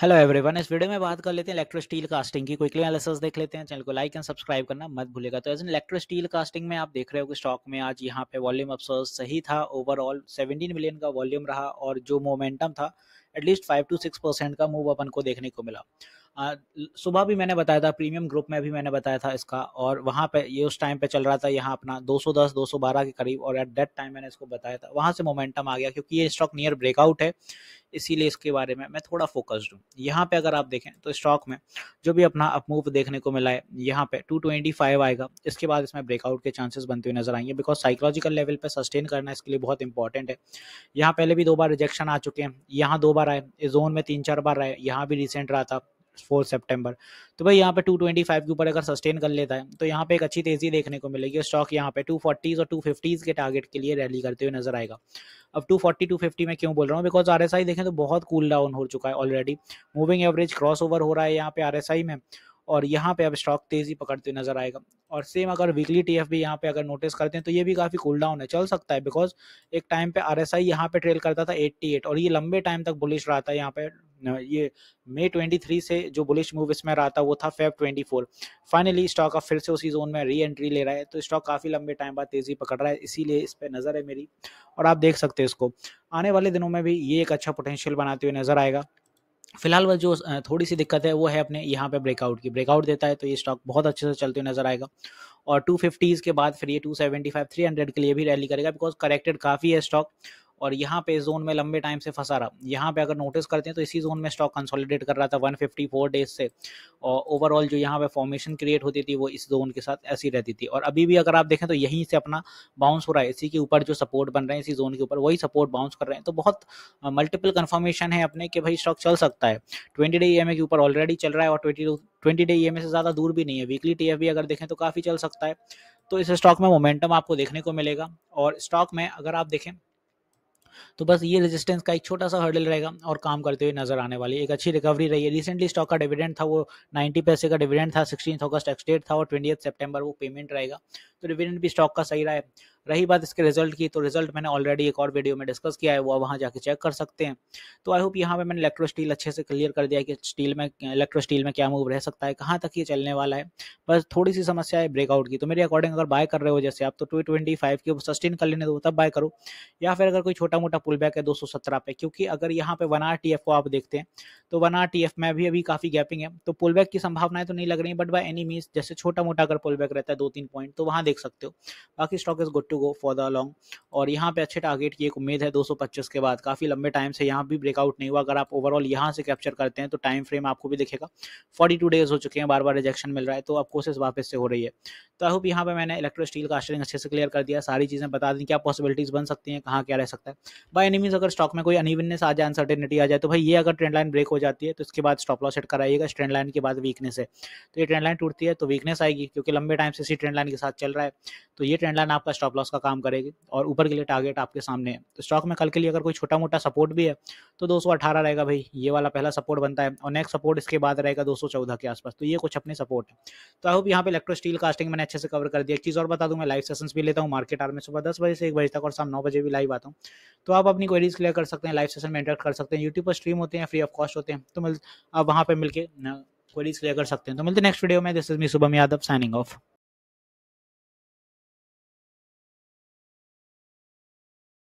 hello everyone इस video में बात कर लेते हैं इलेक्ट्रो स्टील कास्टिंग की क्विकली एनालिसिस देख लेते हैं चैनल को लाइक एंड सब्सक्राइब करना मत भूलेगा तो as an electro steel casting में आप देख रहे हो कि स्टॉक में आज यहाँ पे वॉल्यूम अपसर्स सही था ओवरऑल 17 मिलियन का वॉल्यूम रहा और जो मोमेंटम था at least five two six percent का मूव अपन को देखने को मिला सुबह भी मैंने बताया था प्रीमियम ग्रुप में भी मैंने बताया था इसका और वहाँ पे ये उस टाइम पे चल रहा था यहाँ अपना 210 212 के करीब और एट दैट टाइम मैंने इसको बताया था वहाँ से मोमेंटम आ गया क्योंकि ये स्टॉक नियर ब्रेकआउट है इसीलिए इसके बारे में मैं थोड़ा फोकस्ड हूँ यहाँ पे अगर आप देखें तो स्टॉक में जो भी अपना अपमूव देखने को मिला है यहाँ पे 225 आएगा इसके बाद इसमें ब्रेकआउट के चांसेस बनते हुए नजर आएंगे बिकॉज साइकोलॉजिकल लेवल पे सस्टेन करना इसके लिए बहुत इंपॉर्टेंट है यहाँ पहले भी दो बार रिजेक्शन आ चुके हैं यहाँ दो बार आए जोन में तीन चार बार आए यहाँ भी रिसेंट रहा था फोर सेप्टेम्बर तो भाई यहाँ पे टू ट्वेंटी फाइव के ऊपर अगर सस्टेन कर लेता है तो यहाँ पे एक अच्छी तेजी देखने को मिलेगी स्टॉक यहाँ पे टू फोर्टीज और टू फिफ्टीज के टारगेट के लिए रैली करते हुए नजर आएगा अब टू फोर्टी टू फिफ्टी में क्यों बोल रहा हूँ बिकॉज आर एस आई देखें तो बहुत कूल डाउन हो चुका है ऑलरेडी मूविंग एवरेज क्रॉस हो रहा है यहाँ पे आर एस आई में और यहाँ पे अब स्टॉक तेजी पकड़ते नजर आएगा और सेम अगर वीकली टी एफ भी यहाँ पे अगर नोटिस करते हैं तो ये भी काफ़ी कूल डाउन है चल सकता है बिकॉज एक टाइम पे आर एस आई यहाँ पे ट्रेल करता था एट्टी एट और ये लंबे टाइम तक बुलिश रहा था यहाँ पे ये मई 23 से जो बुलिश मूव इसमें रहा था वो था फेब 24 फाइनली स्टॉक अब फिर से उसी जोन में री एंट्री ले रहा है तो स्टॉक काफ़ी लंबे टाइम बाद तेज़ी पकड़ रहा है इसीलिए इस पर नज़र है मेरी और आप देख सकते हैं इसको आने वाले दिनों में भी ये एक अच्छा पोटेंशियल बनाते हुए नज़र आएगा फिलहाल वह जो थोड़ी सी दिक्कत है वो है अपने यहाँ पे ब्रेकआउट की ब्रेकआउट देता है तो ये स्टॉक बहुत अच्छे से चलते हुए नजर आएगा और टू फिफ्टीज़ के बाद फिर ये two seventy five three hundred के लिए भी रैली करेगा बिकॉज करेक्टेड काफ़ी है स्टॉक और यहाँ पे जोन में लंबे टाइम से फंसा रहा यहाँ पे अगर नोटिस करते हैं तो इसी जोन में स्टॉक कंसोलिडेट कर रहा था 154 डेज से और ओवरऑल जो यहाँ पे फॉर्मेशन क्रिएट होती थी वो इस जोन के साथ ऐसी रहती थी और अभी भी अगर आप देखें तो यहीं से अपना बाउंस हो रहा है इसी के ऊपर जो सपोर्ट बन रहे हैं इसी जोन के ऊपर वही सपोर्ट बाउंस कर रहे हैं तो बहुत मल्टीपल कन्फर्मेशन है अपने कि भाई स्टॉक चल सकता है ट्वेंटी डे ई के ऊपर ऑलरेडी चल रहा है और ट्वेंटी ट्वेंटी डे ई से ज़्यादा दूर भी नहीं है वीकली टी अगर देखें तो काफ़ी चल सकता है तो इस स्टॉक में मोमेंटम आपको देखने को मिलेगा और स्टॉक में अगर आप देखें तो बस ये रेजिस्टेंस का एक छोटा सा हर्डल रहेगा और काम करते हुए नजर आने वाली एक अच्छी रिकवरी रही है रिसेंटली स्टॉक का डिविडेंड था वो 90 पैसे का डिविडेंड था सिक्सटीन अगस्त एक्सटेट था और ट्वेंटी सेप्टेम्बर वो पेमेंट रहेगा तो डिविडेंड भी स्टॉक का सही रहा है रही बात इसके रिजल्ट की तो रिजल्ट मैंने ऑलरेडी एक और वीडियो में डिस्कस किया है वो वहाँ जाके चेक कर सकते हैं तो आई होप यहाँ पे मैंने इलेक्ट्रो स्टील अच्छे से क्लियर कर दिया कि स्टील में इलेक्ट्रो स्टील में क्या मूव रह सकता है कहाँ तक ये चलने वाला है बस थोड़ी सी समस्या है ब्रेकआउट की तो मेरे अकॉर्डिंग अगर बाय कर रहे हो जैसे आप तो टू ट्वेंटी फाइव की सस्टेन कर लेने दो तब बाय करो या फिर अगर कोई छोटा मोटा पुल बैक है दो सौ सत्रह पे क्योंकि अगर यहाँ पे वन आर टी एफ को आप देखते हैं तो वन आर टी एफ में भी अभी काफ़ी गैपिंग है तो पुल बैक की संभावनाएं तो नहीं लग रही बट बाय एनी मीन्स जैसे छोटा मोटा अगर पुल बैक रहता है दो तीन पॉइंट तो वहाँ देख सकते हो बाकी stock is good to go for the long और यहाँ पे अच्छे टारगेट की एक उम्मीद है 225 के बाद काफ़ी लंबे टाइम से यहाँ भी ब्रेकआउट नहीं हुआ अगर आप ओवरऑल यहाँ से कैप्चर करते हैं तो टाइम फ्रेम आपको भी दिखेगा 42 डेज हो चुके हैं बार बार रिजेक्शन मिल रहा है तो आप कोशिश वापस से हो रही है तो आई होप यहाँ पे मैंने इलेक्ट्रो स्टील का स्टरिंग अच्छे से क्लियर कर दिया सारी चीज़ें बता दें क्या पॉसिबिलिटीज़ बन सकती हैं कहाँ क्या रह सकता है बाई एनी एनीमीज अगर स्टॉक में कोई अनिविननेस आ जाए अनसर्टेनिटी आ जाए तो भाई ये अगर ट्रेंड लाइन ब्रेक हो जाती है तो इसके बाद स्टॉप लॉस सेट कराइएगा इस ट्रेंड लाइन के बाद वीकनेस है तो ये ट्रेंड लाइन टूटती है तो वीकनेस आएगी क्योंकि लंबे टाइम से इसी ट्रेंड लाइन के साथ चल रहा है तो ये ट्रेंड लाइन आपका स्टॉप लॉस का काम करेगी और ऊपर के लिए टारगेट आपके सामने है तो स्टॉक में कल के लिए अगर कोई छोटा मोटा सपोर्ट भी है तो दो रहेगा भाई ये वाला पहला सपोर्ट बनता है और नेक्स्ट सपोर्ट इसके बाद रहेगा दो के आसपास तो ये कुछ अपने सपोर्ट है तो आई होप यहाँ पे इलेक्ट्रो स्टील कास्टिंग मैंने अच्छे से कवर कर दिया एक चीज़ और बता दूँ मैं लाइव सेशन भी लेता हूँ मार्केट आर में सुबह दस बजे से एक बजे तक और शाम नौ बजे भी लाइव आता हूँ तो आप अपनी क्वेरीज क्लियर कर सकते हैं लाइव सेशन में इंटरेक्ट कर सकते हैं यूट्यूब पर स्ट्रीम होते हैं फ्री ऑफ कॉस्ट होते हैं तो मिल आप वहाँ पर मिलकर क्वेरीज क्लियर कर सकते हैं तो मिलते नेक्स्ट वीडियो में this is me Shubham Yadav signing of